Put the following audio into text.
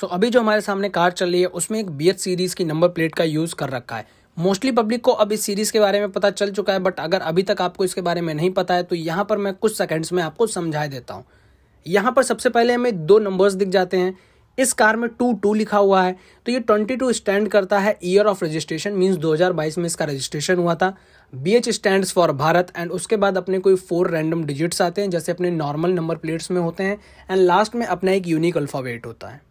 सो so, अभी जो हमारे सामने कार चल रही है उसमें एक बी सीरीज़ की नंबर प्लेट का यूज़ कर रखा है मोस्टली पब्लिक को अब इस सीरीज़ के बारे में पता चल चुका है बट अगर अभी तक आपको इसके बारे में नहीं पता है तो यहाँ पर मैं कुछ सेकेंड्स में आपको समझा देता हूँ यहाँ पर सबसे पहले हमें दो नंबर्स दिख जाते हैं इस कार में टू टू लिखा हुआ है तो ये ट्वेंटी टू स्टैंड करता है ईयर ऑफ रजिस्ट्रेशन मीन्स 2022 में इसका रजिस्ट्रेशन हुआ था B H stand for Bharat and उसके बाद अपने कोई फोर रैंडम डिजिट्स आते हैं जैसे अपने नॉर्मल नंबर प्लेट्स में होते हैं एंड लास्ट में अपना एक यूनिक अल्फावेट होता है